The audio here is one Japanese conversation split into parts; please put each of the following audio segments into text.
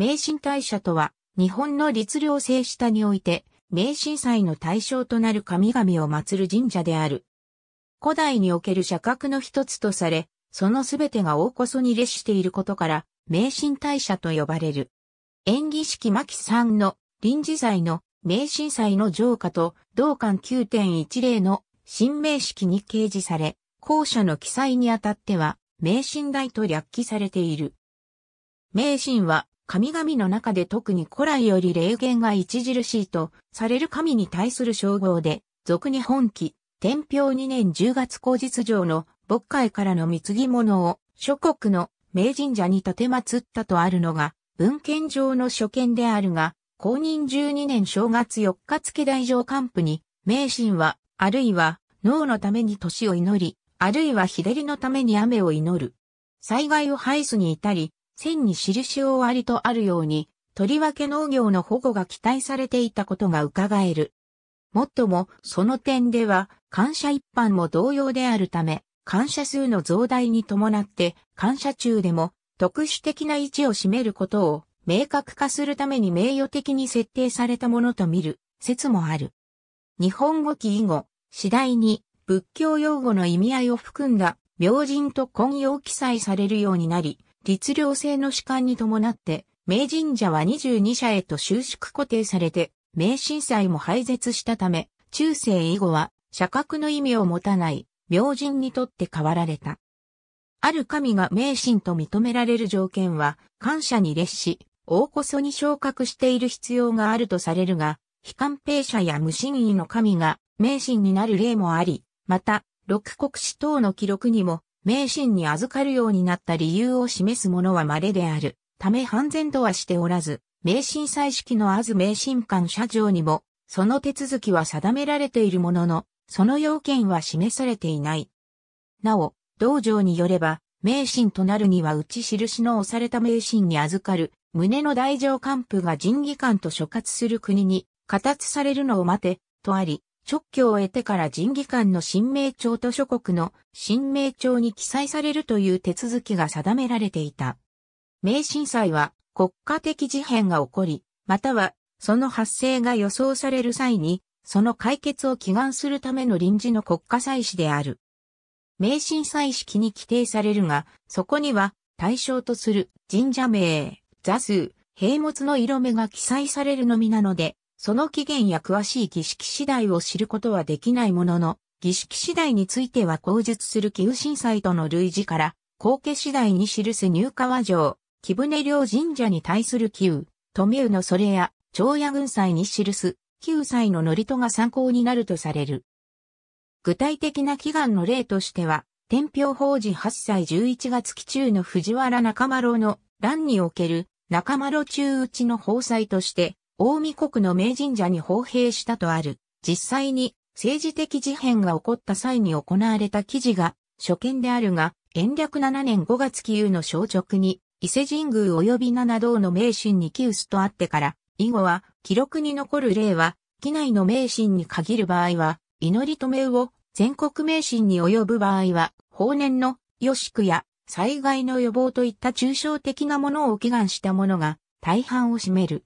名神大社とは、日本の律令制下において、名神祭の対象となる神々を祀る神社である。古代における社格の一つとされ、そのすべてが大こそに列していることから、名神大社と呼ばれる。演技式牧さんの臨時祭の名神祭の上下と同館9.10の新名式に掲示され、後者の記載にあたっては、名神大と略記されている。名神は神々の中で特に古来より霊言が著しいとされる神に対する称号で、俗に本記、天平2年10月後日上の牧会からの貢ぎ物を諸国の名神社に建て祀ったとあるのが、文献上の所見であるが、公認12年正月4日付大乗官府に、名神は、あるいは、脳のために年を祈り、あるいは日照りのために雨を祈る。災害を排すに至り、線に印を割とあるように、とりわけ農業の保護が期待されていたことが伺える。もっとも、その点では、感謝一般も同様であるため、感謝数の増大に伴って、感謝中でも、特殊的な位置を占めることを、明確化するために名誉的に設定されたものと見る、説もある。日本語記以後、次第に、仏教用語の意味合いを含んだ、明人と混用記載されるようになり、律令制の主観に伴って、名神社は22社へと収縮固定されて、名神祭も廃絶したため、中世以後は、社格の意味を持たない、明神にとって変わられた。ある神が名神と認められる条件は、感謝に列し、大こそに昇格している必要があるとされるが、非官兵者や無神医の神が名神になる例もあり、また、六国史等の記録にも、名神に預かるようになった理由を示すものは稀である。ため判然とはしておらず、名神祭式のあず名神官社長にも、その手続きは定められているものの、その要件は示されていない。なお、道場によれば、名神となるには打ち印の押された名神に預かる、胸の大乗官府が人技官と所轄する国に、加達されるのを待て、とあり、直許を得てから人技官の新名帳と諸国の新名帳に記載されるという手続きが定められていた。名震災は国家的事変が起こり、またはその発生が予想される際に、その解決を祈願するための臨時の国家祭祀である。名神祭式に規定されるが、そこには対象とする神社名、座数、兵物の色目が記載されるのみなので、その起源や詳しい儀式次第を知ることはできないものの、儀式次第については口述する旧震災との類似から、後家次第に記す入川城、木舟領神社に対する旧、富生のそれや、長野軍祭に記す、旧祭の祝詞が参考になるとされる。具体的な祈願の例としては、天平法事8歳11月期中の藤原中丸の乱における中丸中打ちの法祭として、大見国の名神社に奉兵したとある。実際に政治的事変が起こった際に行われた記事が初見であるが、延暦7年5月期有の小直に、伊勢神宮及び七道の名神に寄すとあってから、以後は記録に残る例は、機内の名神に限る場合は、祈り止めを、全国名神に及ぶ場合は、法年の、予宿や、災害の予防といった抽象的なものを祈願したものが、大半を占める。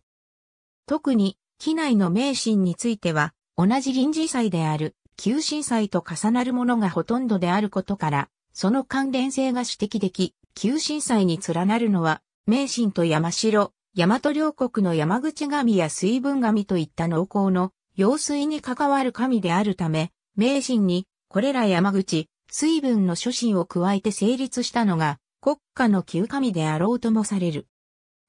特に、機内の名神については、同じ臨時祭である、旧神祭と重なるものがほとんどであることから、その関連性が指摘でき、旧神祭に連なるのは、名神と山城、大和両国の山口神や水分神といった農耕の用水に関わる神であるため、名神にこれら山口、水分の諸神を加えて成立したのが国家の旧神であろうともされる。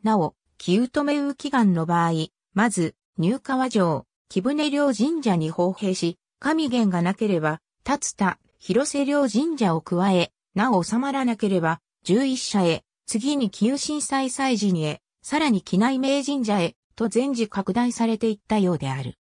なお、旧止め浮き願の場合、まず、入川城、木舟両神社に奉兵し、神源がなければ、立田、広瀬両神社を加え、なお収まらなければ、11社へ、次に旧震災祭時にへ、さらに機内名神社へ、と全時拡大されていったようである。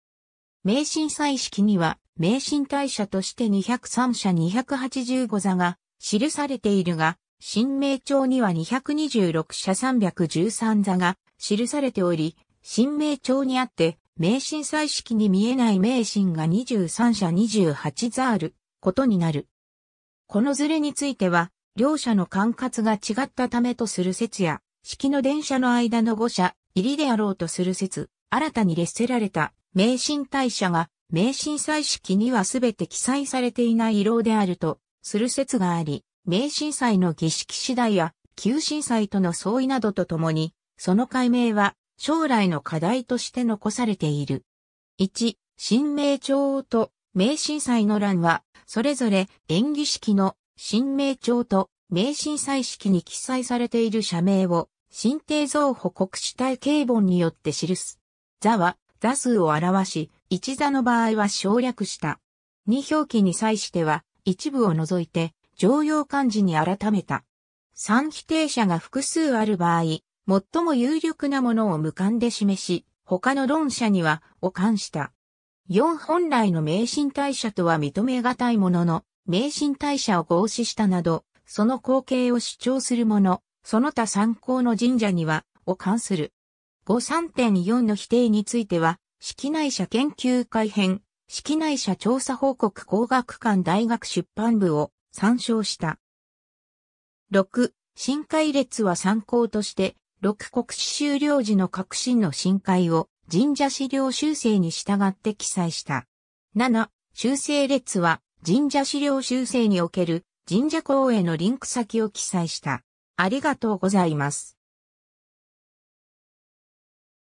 名神祭式には、名神大社として203社285座が記されているが、新名町には226社313座が記されており、新名町にあって、名神祭式に見えない名神が23社28ザール、ことになる。このズレについては、両者の管轄が違ったためとする説や、式の電車の間の5社入りであろうとする説、新たに列せられた名神大社が、名神祭式には全て記載されていない色であると、する説があり、名神祭の儀式次第や、旧神祭との相違などとともに、その解明は将来の課題として残されている。1、新名帳と名震災の欄は、それぞれ演技式の新名帳と名震災式に記載されている社名を、新定像保国主体警本によって記す。座は、座数を表し、一座の場合は省略した。二表記に際しては、一部を除いて、常用漢字に改めた。三否定者が複数ある場合、最も有力なものを無冠で示し、他の論者には、を冠した。4本来の名神大社とは認めがたいものの、名神大社を合祀したなど、その光景を主張する者、その他参考の神社には、を関する。5.3.4の否定については、式内社研究会編、式内社調査報告工学館大学出版部を参照した。6、新海列は参考として、六国史終了時の革新の深海を神社資料修正に従って記載した。7、修正列は神社資料修正における神社公へのリンク先を記載した。ありがとうございます。